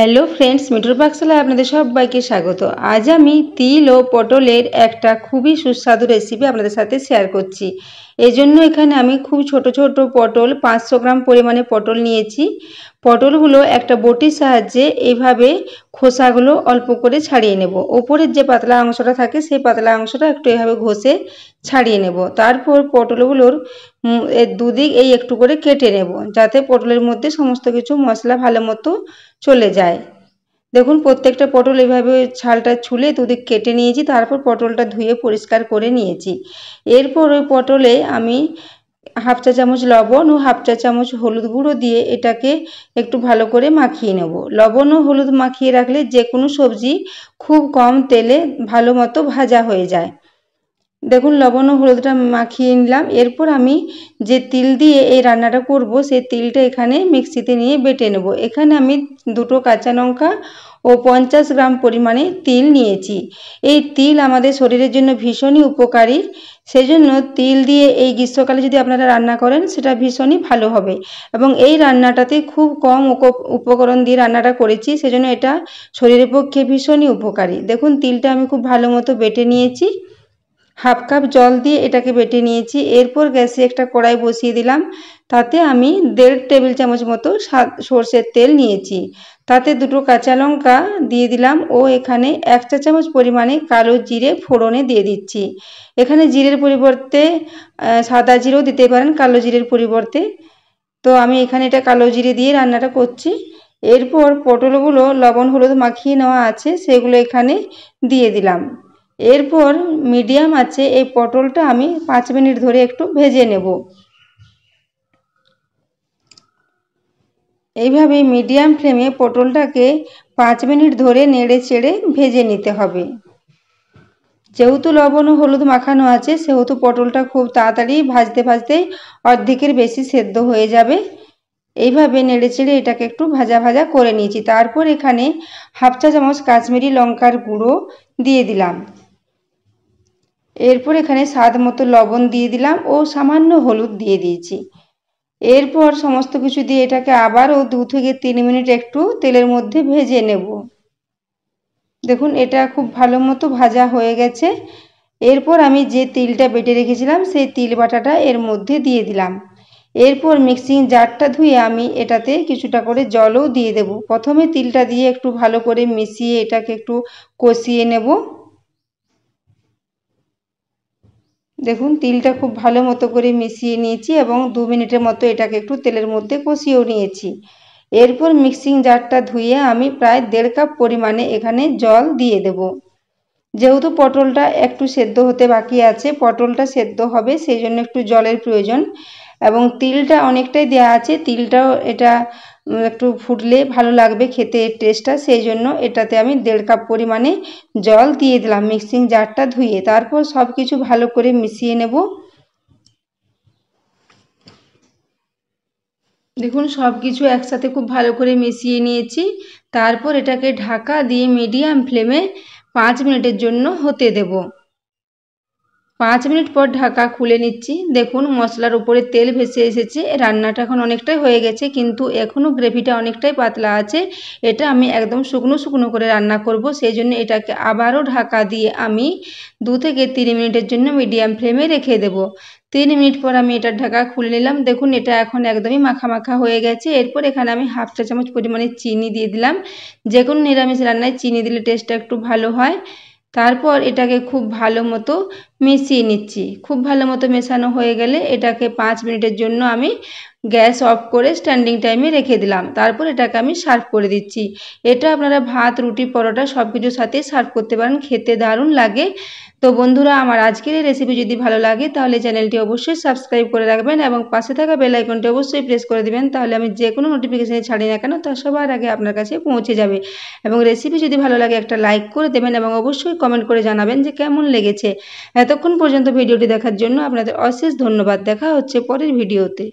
hello friends মিটুর পাকশালায় আপনাদের সবাইকে স্বাগত আজ আমি তিল ও পটলের একটা খুবই সুস্বাদু রেসিপি আপনাদের সাথে শেয়ার করছি এজন্য এখানে আমি খুব ছোট ছোট পটল পাঁচশো গ্রাম পরিমাণে পটল নিয়েছি পটলগুলো একটা বটির সাহায্যে এইভাবে খোসাগুলো অল্প করে ছাড়িয়ে নেব ওপরের যে পাতলা অংশটা থাকে সেই পাতলা অংশটা একটু এভাবে ঘষে ছাড়িয়ে নেব তারপর পটলগুলোর দুদিক এই একটু করে কেটে নেব যাতে পটলের মধ্যে সমস্ত কিছু মশলা ভালো মতো চলে যায় দেখুন প্রত্যেকটা পটল এভাবে ছালটা ছুলে দুদিক কেটে নিয়েছি তারপর পটলটা ধুয়ে পরিষ্কার করে নিয়েছি এরপর ওই পটলে আমি হাফ চা চামচ লবণ ও হাফ চা চামচ হলুদ গুঁড়ো দিয়ে এটাকে একটু ভালো করে মাখিয়ে নেব লবণ ও হলুদ মাখিয়ে রাখলে যে কোনো সবজি খুব কম তেলে ভালো মতো ভাজা হয়ে যায় দেখুন লবণ ও হলুদটা মাখিয়ে নিলাম এরপর আমি যে তিল দিয়ে এই রান্নাটা করব সেই তিলটা এখানে মিক্সিতে নিয়ে বেটে নেব এখানে আমি দুটো কাঁচা লঙ্কা ও পঞ্চাশ গ্রাম পরিমাণে তিল নিয়েছি এই তিল আমাদের শরীরের জন্য ভীষণই উপকারী সেই জন্য তিল দিয়ে এই গ্রীষ্মকালে যদি আপনারা রান্না করেন সেটা ভীষণই ভালো হবে এবং এই রান্নাটাতে খুব কম উপকরণ দিয়ে রান্নাটা করেছি সেজন্য এটা শরীরের পক্ষে ভীষণই উপকারী দেখুন তিলটা আমি খুব ভালো মতো বেটে নিয়েছি হাফ কাপ জল দিয়ে এটাকে বেটে নিয়েছি এরপর গ্যাসে একটা কড়াই বসিয়ে দিলাম তাতে আমি দেড় টেবিল চামচ মতো সর্ষের তেল নিয়েছি তাতে দুটো কাঁচা লঙ্কা দিয়ে দিলাম ও এখানে এক চা চামচ পরিমাণে কালো জিরে ফোড়নে দিয়ে দিচ্ছি এখানে জিরের পরিবর্তে সাদা জিরেও দিতে পারেন কালো জিরের পরিবর্তে তো আমি এখানে এটা কালো জিরে দিয়ে রান্নাটা করছি এরপর পটলগুলো লবণ হলুদ মাখিয়ে নেওয়া আছে সেগুলো এখানে দিয়ে দিলাম এরপর মিডিয়াম আছে এই পটলটা আমি পাঁচ মিনিট ধরে একটু ভেজে নেব এইভাবে মিডিয়াম ফ্লেমে পটলটাকে পাঁচ মিনিট ধরে নেড়ে চেড়ে ভেজে নিতে হবে যেহেতু লবণ ও হলুদ মাখানো আছে সেহেতু পটলটা খুব তাড়াতাড়ি ভাজতে ভাজতে অর্ধেকের বেশি সেদ্ধ হয়ে যাবে এইভাবে নেড়ে চেড়ে এটাকে একটু ভাজা ভাজা করে নিয়েছি তারপর এখানে হাফ চা চামচ কাশ্মীরি লঙ্কার গুঁড়ো দিয়ে দিলাম এরপর এখানে স্বাদ মতো লবণ দিয়ে দিলাম ও সামান্য হলুদ দিয়ে দিয়েছি এরপর সমস্ত কিছু দিয়ে এটাকে আবারও দু থেকে তিন মিনিট একটু তেলের মধ্যে ভেজে নেব দেখুন এটা খুব ভালো মতো ভাজা হয়ে গেছে এরপর আমি যে তিলটা বেটে রেখেছিলাম সেই তিল বাটাটা এর মধ্যে দিয়ে দিলাম এরপর মিক্সিং জারটা ধুয়ে আমি এটাতে কিছুটা করে জলও দিয়ে দেব প্রথমে তিলটা দিয়ে একটু ভালো করে মিশিয়ে এটাকে একটু কষিয়ে নেব দেখুন তিলটা খুব ভালো মতো করে মিশিয়ে নিয়েছি এবং দু মিনিটের মতো এটাকে একটু তেলের মধ্যে কষিয়েও নিয়েছি এরপর মিক্সিং জারটা ধুয়ে আমি প্রায় দেড় কাপ পরিমাণে এখানে জল দিয়ে দেব যেহেতু পটলটা একটু সেদ্ধ হতে বাকি আছে পটলটা সেদ্ধ হবে সেই জন্য একটু জলের প্রয়োজন এবং তিলটা অনেকটাই দেয়া আছে তিলটাও এটা একটু ফুটলে ভালো লাগবে খেতে টেস্টটা সেই জন্য এটাতে আমি দেড় কাপ পরিমাণে জল দিয়ে দিলাম মিক্সিং জারটা ধুয়ে তারপর সব কিছু ভালো করে মিশিয়ে নেব দেখুন সব কিছু একসাথে খুব ভালো করে মিশিয়ে নিয়েছি তারপর এটাকে ঢাকা দিয়ে মিডিয়াম ফ্লেমে পাঁচ মিনিটের জন্য হতে দেবো পাঁচ মিনিট পর ঢাকা খুলে নিচ্ছি দেখুন মশলার উপরে তেল ভেসে এসেছে রান্নাটা এখন অনেকটাই হয়ে গেছে কিন্তু এখনও গ্রেভিটা অনেকটাই পাতলা আছে এটা আমি একদম শুকনো শুকনো করে রান্না করব সেই জন্য এটাকে আবারও ঢাকা দিয়ে আমি দু থেকে তিন মিনিটের জন্য মিডিয়াম ফ্লেমে রেখে দেব তিন মিনিট পর আমি এটার ঢাকা খুলে নিলাম দেখুন এটা এখন একদমই মাখা মাখা হয়ে গেছে এরপর এখানে আমি হাফ চা চামচ পরিমাণে চিনি দিয়ে দিলাম যে কোনো নিরামিষ রান্নায় চিনি দিলে টেস্টটা একটু ভালো হয় তারপর এটাকে খুব ভালো মতো মিশিয়ে নিচ্ছি খুব ভালো মতো মেশানো হয়ে গেলে এটাকে পাঁচ মিনিটের জন্য আমি গ্যাস অফ করে স্ট্যান্ডিং টাইমে রেখে দিলাম তারপর এটাকে আমি সার্ভ করে দিচ্ছি এটা আপনারা ভাত রুটি পরোটা সব কিছুর সাথেই সার্ভ করতে পারেন খেতে দারুণ লাগে তো বন্ধুরা আমার আজকের এই রেসিপি যদি ভালো লাগে তাহলে চ্যানেলটি অবশ্যই সাবস্ক্রাইব করে রাখবেন এবং পাশে থাকা বেল আইকনটি অবশ্যই প্রেস করে দেবেন তাহলে আমি যে কোনো নোটিফিকেশানে ছাড়ি না কেন তা সবার আগে আপনার কাছে পৌঁছে যাবে এবং রেসিপি যদি ভালো লাগে একটা লাইক করে দেবেন এবং অবশ্যই কমেন্ট করে জানাবেন যে কেমন লেগেছে এতক্ষণ পর্যন্ত ভিডিওটি দেখার জন্য আপনাদের অশেষ ধন্যবাদ দেখা হচ্ছে পরের ভিডিওতে